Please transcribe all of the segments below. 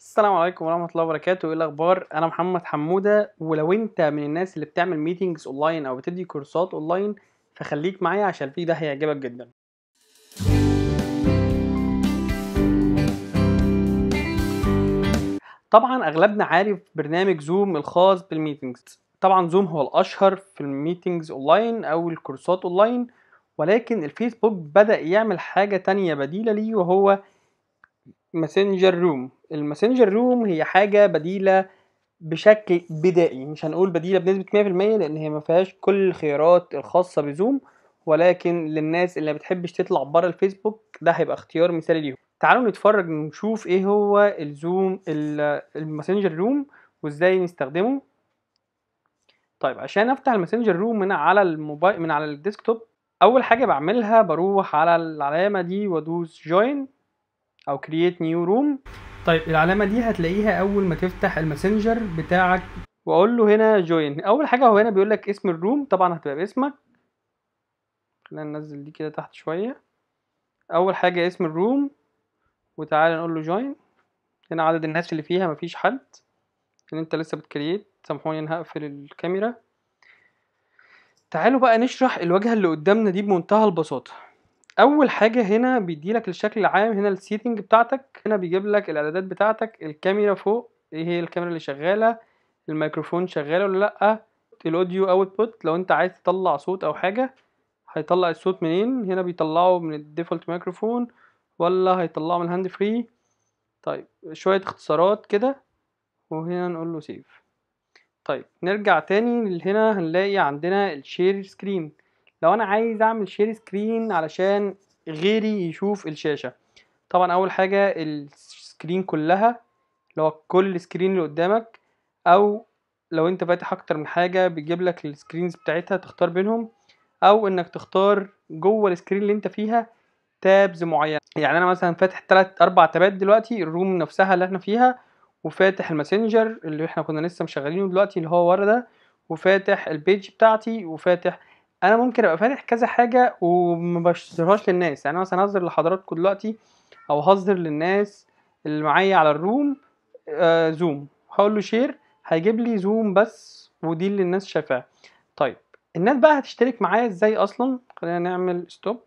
السلام عليكم ورحمة الله وبركاته، إيه الأخبار؟ أنا محمد حمودة ولو أنت من الناس اللي بتعمل ميتينجز أونلاين أو بتدي كورسات أونلاين فخليك معايا عشان الفيديو ده هيعجبك جدا. طبعا أغلبنا عارف برنامج زوم الخاص بالميتينجز، طبعا زوم هو الأشهر في الميتينجز أونلاين أو الكورسات أونلاين ولكن الفيسبوك بدأ يعمل حاجة تانية بديلة ليه وهو ماسنجر روم الماسنجر روم هي حاجه بديله بشكل بدائي مش هنقول بديله بنسبه 100% لان هي ما فيهاش كل الخيارات الخاصه بزوم ولكن للناس اللي ما بتحبش تطلع بره الفيسبوك ده هيبقى اختيار مثالي ليهم تعالوا نتفرج نشوف ايه هو الزوم الماسنجر روم وازاي نستخدمه طيب عشان افتح الماسنجر روم من على الموبايل من على الديسكتوب اول حاجه بعملها بروح على العلامه دي وادوس جوين او كرييت نيو روم طيب العلامه دي هتلاقيها اول ما تفتح الماسنجر بتاعك واقول له هنا جوين اول حاجه هو هنا بيقول لك اسم الروم طبعا هتبقى باسمك خلينا ننزل دي كده تحت شويه اول حاجه اسم الروم وتعالى نقول له جوين هنا عدد الناس اللي فيها مفيش حد ان يعني انت لسه بتكريت سامحوني انا هقفل الكاميرا تعالوا بقى نشرح الواجهه اللي قدامنا دي بمنتهى البساطه اول حاجه هنا بيديلك الشكل العام هنا السيتنج بتاعتك هنا بيجيب لك الاعدادات بتاعتك الكاميرا فوق ايه هي الكاميرا اللي شغاله الميكروفون شغال ولا لا الاوديو اوتبوت لو انت عايز تطلع صوت او حاجه هيطلع الصوت منين هنا بيطلعه من الديفولت ميكروفون ولا هيطلعه من الهاند فري طيب شويه اختصارات كده وهنا نقول له سيف طيب نرجع تاني لهنا هنلاقي عندنا الشير سكرين لو انا عايز اعمل شير سكرين علشان غيري يشوف الشاشه طبعا اول حاجه السكرين كلها اللي هو كل سكرين اللي قدامك او لو انت فاتح اكتر من حاجه بيجيب لك السكرينز بتاعتها تختار بينهم او انك تختار جوه السكرين اللي انت فيها تابز معينه يعني انا مثلا فاتح 3 اربع تابات دلوقتي الروم نفسها اللي احنا فيها وفاتح الماسنجر اللي احنا كنا لسه مشغلينه دلوقتي اللي هو ورا ده وفاتح البيج بتاعتي وفاتح انا ممكن ابقى فاتح كذا حاجه وما بشرهاش للناس يعني مثلا هظهر لحضراتكم دلوقتي او هظهر للناس اللي معايا على الروم آه زوم هقول له شير هيجيب لي زوم بس ودي اللي الناس شافاها طيب الناس بقى هتشترك معايا ازاي اصلا خلينا نعمل ستوب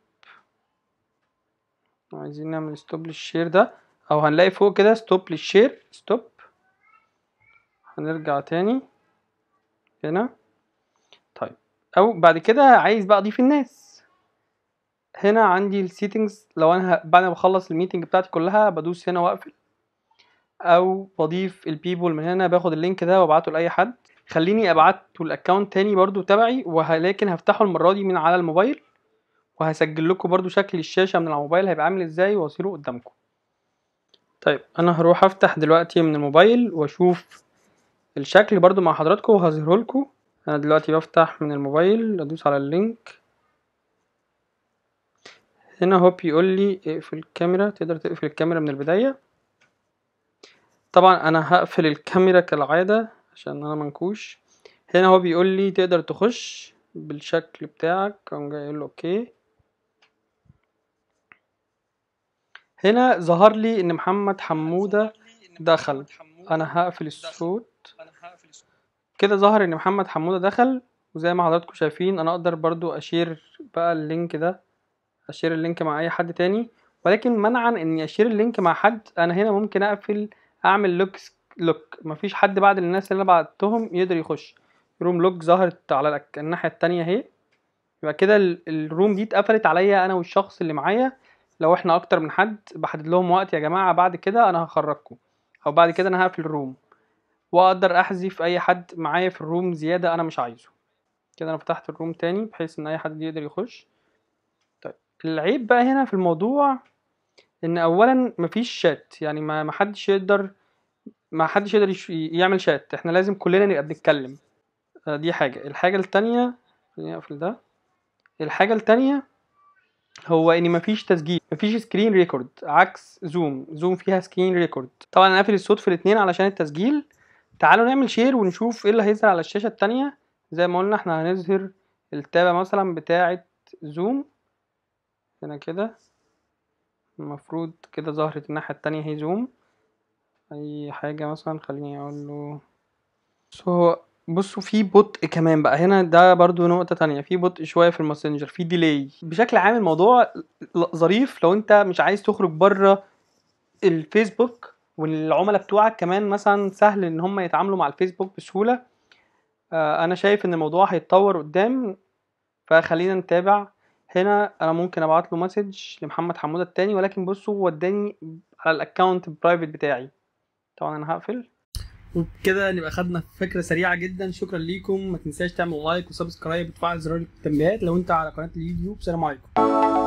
عايزين نعمل ستوب للشير ده او هنلاقي فوق كده ستوب للشير ستوب هنرجع تاني هنا او بعد كده عايز بقى اضيف الناس هنا عندي السيتنجز لو انا بعد ما بخلص الميتنج بتاعتي كلها بدوس هنا واقفل او بضيف البيبول من هنا باخد اللينك ده وابعته لاي حد خليني ابعته الاكونت تاني برضو تبعي ولكن هفتحه المره دي من على الموبايل وهسجل لكم برضو شكل الشاشه من على الموبايل هيبقى عامل ازاي واصيره قدامكم طيب انا هروح افتح دلوقتي من الموبايل واشوف الشكل برضو مع حضراتكم وهظهره لكم انا دلوقتي بفتح من الموبايل ادوس على اللينك هنا هو بيقول لي اقفل الكاميرا تقدر تقفل الكاميرا من البداية طبعا انا هقفل الكاميرا كالعادة عشان انا منكوش هنا هو بيقول لي تقدر تخش بالشكل بتاعك قام جاي يقول اوكي هنا ظهر لي ان محمد حمودة دخل انا هقفل الصوت كده ظهر ان محمد حمودة دخل وزي ما حضراتكم شايفين انا اقدر برضو اشير بقى اللينك ده اشير اللينك مع اي حد تاني ولكن منعا اني اشير اللينك مع حد انا هنا ممكن اقفل اعمل لوك لوك مفيش حد بعد الناس اللي انا بعتهم يقدر يخش روم لوك ظهرت على الناحية التانية اهي يبقى كده الروم دي اتقفلت عليا انا والشخص اللي معايا لو احنا اكتر من حد بحدد لهم وقت يا جماعة بعد كده انا هخرجكم او بعد كده انا هقفل الروم واقدر احذف اي حد معايا في الروم زياده انا مش عايزه كده انا فتحت الروم تاني بحيث ان اي حد يقدر يخش طيب العيب بقى هنا في الموضوع ان اولا مفيش شات يعني ما حدش يقدر ما حدش يقدر يعمل شات احنا لازم كلنا نبقى بنتكلم آه، دي حاجه الحاجه التانية خليني اقفل ده الحاجه التانية هو ان مفيش تسجيل مفيش سكرين ريكورد عكس زوم زوم فيها سكرين ريكورد طبعا انا قافل الصوت في الاثنين علشان التسجيل تعالوا نعمل شير ونشوف ايه اللي هيظهر على الشاشة التانية زي ما قلنا احنا هنظهر التابة مثلا بتاعة زوم هنا كده المفروض كده ظهرت الناحية التانية هي زوم اي حاجة مثلا خليني اقول له سو بصوا في بطء كمان بقى هنا ده برضو نقطة تانية في بطء شوية في الماسنجر في ديلي بشكل عام الموضوع ظريف لو انت مش عايز تخرج بره الفيسبوك والعملاء بتوعك كمان مثلا سهل ان هم يتعاملوا مع الفيسبوك بسهوله آه، انا شايف ان الموضوع هيتطور قدام فخلينا نتابع هنا انا ممكن ابعت له مسج لمحمد حموده التاني ولكن بصوا هو اداني على الاكونت البرايفت بتاعي طبعا انا هقفل وبكده نبقى خدنا فكره سريعه جدا شكرا ليكم ما تنساش تعمل لايك وسبسكرايب وتفعل زرار التنبيهات لو انت على قناه اليوتيوب سلام عليكم